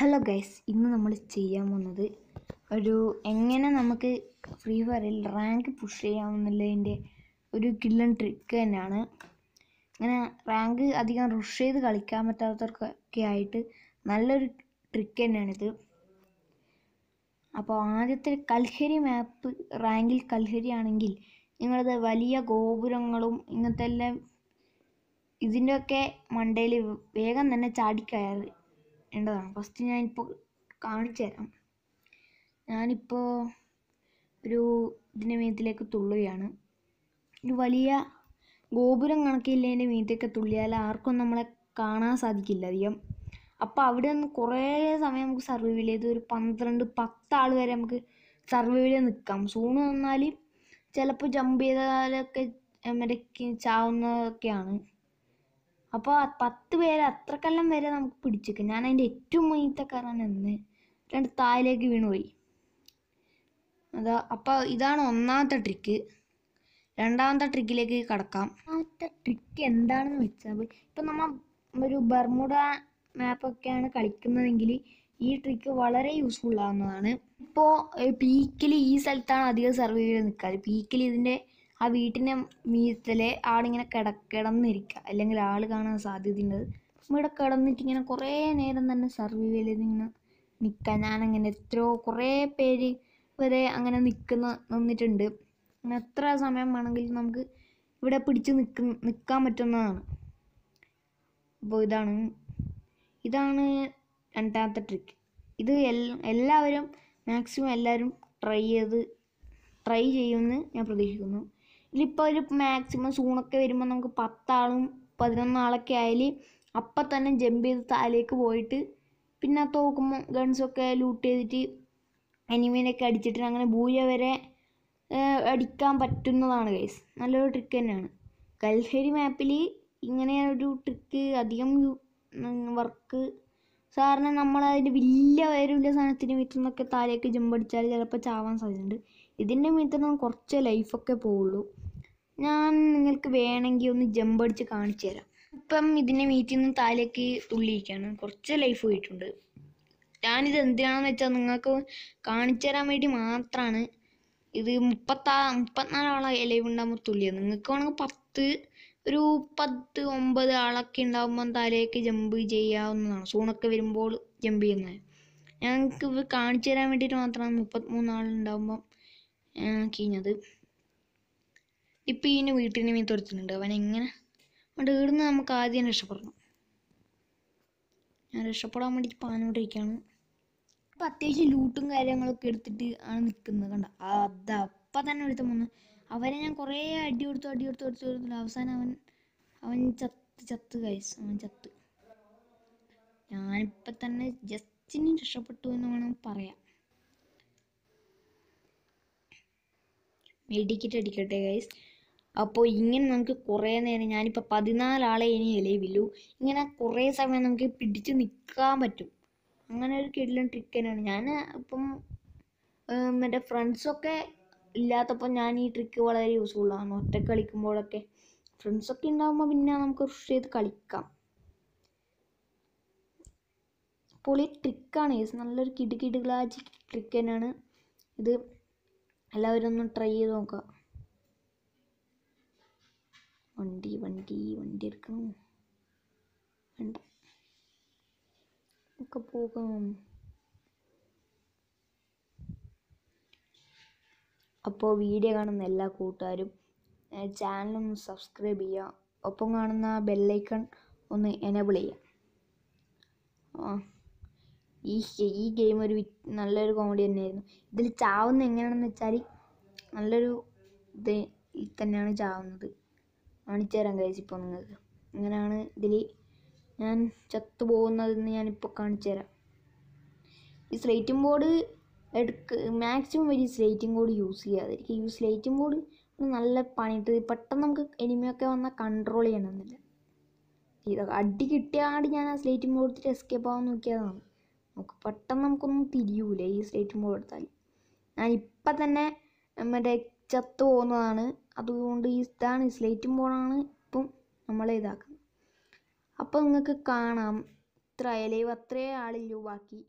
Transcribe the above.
hello guys ഇന്ന് നമ്മൾ ചെയ്യാൻ പോകുന്നത് ഒരു എങ്ങനെ നമുക്ക് ഫ്രീ ഫയറിൽ റാങ്ക് പുഷ് ചെയ്യാമെന്നുള്ളതിൻ്റെ ഒരു കില്ലൻ ട്രിക്ക് തന്നെയാണ് ഇങ്ങനെ റാങ്ക് അധികം റഷ് ചെയ്ത് കളിക്കാൻ പറ്റാത്തവർക്കൊക്കെ ആയിട്ട് നല്ലൊരു ട്രിക്ക് തന്നെയാണിത് അപ്പോൾ ആദ്യത്തെ കൽഹരി മാപ്പ് റാങ്കിൽ കൽഹരി ആണെങ്കിൽ നിങ്ങളത് വലിയ ഗോപുരങ്ങളും ഇങ്ങനത്തെ എല്ലാം ഇതിൻ്റെയൊക്കെ മണ്ടയിൽ വേഗം തന്നെ ചാടിക്കയറി വേണ്ടതാണ് ഫസ്റ്റ് ഞാനിപ്പോൾ കാണിച്ചു തരാം ഞാനിപ്പോൾ ഒരു ഇതിൻ്റെ മീത്തിലേക്ക് തുള്ളുകയാണ് ഒരു വലിയ ഗോപുരം കണക്കില്ലതിൻ്റെ മീത്തേക്ക് തുള്ളിയാൽ ആർക്കും നമ്മളെ കാണാൻ സാധിക്കില്ല അധികം അപ്പോൾ അവിടെ നിന്ന് കുറേ സമയം നമുക്ക് സർവൈവ് ചെയ്ത് ഒരു പന്ത്രണ്ട് പത്ത് പത്താൾ വരെ നമുക്ക് സർവൈവ് ചെയ്ത് നിൽക്കാം സൂണ് നിന്നാൽ ചിലപ്പോൾ ജമ്പ് ചെയ്താലൊക്കെ മറ്റേ ചാവുന്നതൊക്കെയാണ് അപ്പോൾ പത്ത് പേരെ അത്രക്കെല്ലാം വരെ നമുക്ക് പിടിച്ചിരിക്കും ഞാൻ അതിൻ്റെ ഏറ്റവും കാരണം നിന്ന് രണ്ട് താഴേക്ക് വീണുപോയി അതാ അപ്പോൾ ഇതാണ് ഒന്നാമത്തെ ട്രിക്ക് രണ്ടാമത്തെ ട്രിക്കിലേക്ക് കടക്കാം ഒന്നാമത്തെ ട്രിക്ക് എന്താണെന്ന് വെച്ചാൽ ഇപ്പം നമ്മൾ ഒരു ബർമുഡ മാപ്പൊക്കെയാണ് കളിക്കുന്നതെങ്കിൽ ഈ ട്രിക്ക് വളരെ യൂസ്ഫുൾ ആവുന്നതാണ് ഇപ്പോൾ പീക്കിൽ ഈ സ്ഥലത്താണ് അധികം സർവൈവ് ചെയ്ത് നിൽക്കാറ് പീക്കിൽ ഇതിൻ്റെ ആ വീട്ടിൻ്റെ മീത്തലെ ആളിങ്ങനെ കിട കിടന്നിരിക്കുക അല്ലെങ്കിൽ ആൾ കാണാൻ ഉണ്ട് ഇവിടെ കിടന്നിട്ട് ഇങ്ങനെ കുറേ നേരം തന്നെ സർവീവ് ചെയ്ത് ഇങ്ങനെ ഞാനങ്ങനെ എത്രയോ കുറേ പേര് വരെ അങ്ങനെ നിൽക്കുന്ന നിന്നിട്ടുണ്ട് അങ്ങനെ എത്ര സമയം വേണമെങ്കിലും നമുക്ക് ഇവിടെ പിടിച്ച് നിൽക്ക നിൽക്കാൻ പറ്റുന്നതാണ് അപ്പോൾ ഇതാണ് ഇതാണ് രണ്ടാമത്തെ ട്രിക്ക് ഇത് എല്ലാവരും മാക്സിമം എല്ലാവരും ട്രൈ ചെയ്ത് ട്രൈ ചെയ്യുമെന്ന് ഞാൻ പ്രതീക്ഷിക്കുന്നു ഇതിലിപ്പോൾ ഒരു മാക്സിമം സൂണൊക്കെ വരുമ്പോൾ നമുക്ക് പത്താളും പതിനൊന്നാളൊക്കെ ആയാൽ അപ്പം തന്നെ ജമ്പ് ചെയ്ത് താഴേക്ക് പോയിട്ട് പിന്നെ തോക്കുമ്പോൾ ഗൺസൊക്കെ ലൂട്ട് ചെയ്തിട്ട് എനിമീനൊക്കെ അടിച്ചിട്ട് അങ്ങനെ ഭൂയ വരെ അടിക്കാൻ പറ്റുന്നതാണ് ഗൈസ് നല്ലൊരു ട്രിക്ക് തന്നെയാണ് കൽഹരി മാപ്പിൽ ഇങ്ങനെ ഒരു ട്രിക്ക് അധികം വർക്ക് സാറിന് നമ്മൾ വലിയ വരവില്ല സാധനത്തിന് വീട്ടിൽ നിന്നൊക്കെ താഴേക്ക് ജമ്പടിച്ചാൽ ചിലപ്പോൾ ചാവാൻ സാധ്യതയുണ്ട് ഇതിൻ്റെ മീത്തൊന്നും കുറച്ച് ലൈഫൊക്കെ പോവുള്ളൂ ഞാൻ നിങ്ങൾക്ക് വേണമെങ്കിൽ ഒന്ന് ജമ്പ് അടിച്ച് കാണിച്ചു തരാം ഇപ്പം ഇതിൻ്റെ മീറ്റിൽ നിന്ന് താലേക്ക് തുള്ളിയിരിക്കുകയാണ് കുറച്ച് ലൈഫ് പോയിട്ടുണ്ട് ഞാനിത് എന്തിനാണെന്ന് വെച്ചാൽ നിങ്ങൾക്ക് കാണിച്ചു തരാൻ വേണ്ടി മാത്രമാണ് ഇത് മുപ്പത്താ മുപ്പത്തിനാലാളെ ഇലവ് ഉണ്ടാകുമ്പോൾ തുള്ളിയത് നിങ്ങൾക്ക് വേണമെങ്കിൽ പത്ത് ഒരു പത്ത് ഒമ്പത് ആളൊക്കെ ഉണ്ടാകുമ്പോൾ താലേക്ക് ജമ്പ് ചെയ്യാവുന്നതാണ് സൂണൊക്കെ വരുമ്പോൾ ജമ്പ് ചെയ്യുന്നത് ഞങ്ങൾക്ക് കാണിച്ചു തരാൻ വേണ്ടിയിട്ട് മാത്രമാണ് മുപ്പത്തിമൂന്നാളുണ്ടാകുമ്പോൾ കീഞ്ഞത് ഇപ്പം ഈന് വീട്ടിന് മീൻ തുരത്തുന്നുണ്ട് അവൻ എങ്ങനെ അവിടെ ഇവിടുന്ന് നമുക്ക് ആദ്യം രക്ഷപ്പെടണം ഞാൻ രക്ഷപ്പെടാൻ വേണ്ടി പാനോട്ടിരിക്കുകയാണ് അപ്പം അത്യാവശ്യം ലൂട്ടും കാര്യങ്ങളൊക്കെ എടുത്തിട്ട് ആണ് നിൽക്കുന്നത് കണ്ട അതപ്പം തന്നെ എടുത്ത് മൂന്ന് അവനെ ഞാൻ കുറേ അടി കൊടുത്തു അടി കൊടുത്തു കൊടുത്തു കൊടുത്തു അവസാനം അവൻ അവൻ ചത്ത് ചത്ത് കഴിച്ചു അവൻ ചത്ത് ഞാനിപ്പം തന്നെ ജസ്റ്റിന് രക്ഷപ്പെട്ടു എന്ന് വേണം പറയാം മെഡിക്കറ്റ് അടിക്കട്ടെ ഗൈസ് അപ്പോൾ ഇങ്ങനെ നമുക്ക് കുറേ നേരം ഞാനിപ്പോൾ പതിനാലാളെ ഇനി നിലവിലു ഇങ്ങനെ കുറേ സമയം നമുക്ക് പിടിച്ച് നിൽക്കാൻ പറ്റും അങ്ങനെ ഒരു കിടിലൻ ട്രിക്ക് തന്നെയാണ് ഞാൻ ഇപ്പം മറ്റേ ഫ്രണ്ട്സൊക്കെ ഇല്ലാത്തപ്പോൾ ഞാൻ ഈ ട്രിക്ക് വളരെ യൂസ്ഫുൾ ആണ് ഒറ്റ കളിക്കുമ്പോഴൊക്കെ ഫ്രണ്ട്സൊക്കെ ഉണ്ടാകുമ്പോൾ പിന്നെ നമുക്ക് കൃഷി ചെയ്ത് കളിക്കാം അപ്പോൾ ഈ ട്രിക്കാണ് നല്ലൊരു കിടുകിടുകളാജി ട്രിക്ക് തന്നെയാണ് ഇത് എല്ലാവരും ഒന്ന് ട്രൈ ചെയ്ത് നോക്കുക വണ്ടി വണ്ടി വണ്ടി എടുക്കണം വേണ്ട ഒക്കെ പോകും അപ്പോൾ വീഡിയോ കാണുന്ന എല്ലാ കൂട്ടുകാരും ചാനലൊന്ന് സബ്സ്ക്രൈബ് ചെയ്യുക ഒപ്പം കാണുന്ന ബെല്ലൈക്കൺ ഒന്ന് എനേബിൾ ചെയ്യുക ആ ഈ ഈ ഗെയിം ഒരു നല്ലൊരു കോമഡി തന്നെയായിരുന്നു ഇതിൽ ചാവുന്ന എങ്ങനെയാണെന്ന് വെച്ചാൽ നല്ലൊരു ഇത് തന്നെയാണ് ചാവുന്നത് കാണിച്ചു തരാൻ കഴിച്ചിപ്പോൾ നിങ്ങൾക്ക് ഇങ്ങനെയാണ് ഇതിൽ ഞാൻ ചത്തു പോകുന്നതെന്ന് ഞാനിപ്പോൾ കാണിച്ചു തരാം ഈ സ്ലേറ്റിംഗ് ബോർഡ് എടുക്ക മാക്സിമം വലിയ സ്ലേറ്റിംഗ് ബോർഡ് യൂസ് ചെയ്യാതിരിക്കും ഈ സ്ലേറ്റിംഗ് ബോർഡ് നല്ല പണിയിട്ട് പെട്ടെന്ന് നമുക്ക് എനിമിയൊക്കെ വന്നാൽ കൺട്രോൾ ചെയ്യണമെന്നില്ല ഇതൊക്കെ അടി കിട്ടിയാണ്ട് ഞാൻ ആ സ്ലേറ്റിംഗ് ബോർഡ് എടുത്തിട്ട് എസ്കേപ്പ് ആവാൻ നോക്കിയതാണ് നമുക്ക് പെട്ടെന്ന് നമുക്കൊന്നും തിരിയൂല ഈ സ്ട്രേറ്റ് മൂവ് എടുത്താൽ ഞാൻ ഇപ്പം തന്നെ മറ്റേ ചത്തു പോകുന്നതാണ് അതുകൊണ്ട് ഈ ഇതാണ് സ്ലേറ്റ് മോഡാണ് ഇപ്പം നമ്മൾ ഇതാക്കുന്നത് അപ്പോൾ നിങ്ങൾക്ക് കാണാം ഇത്ര ലൈവ് അത്രേ ആളുള്ളൂ ബാക്കി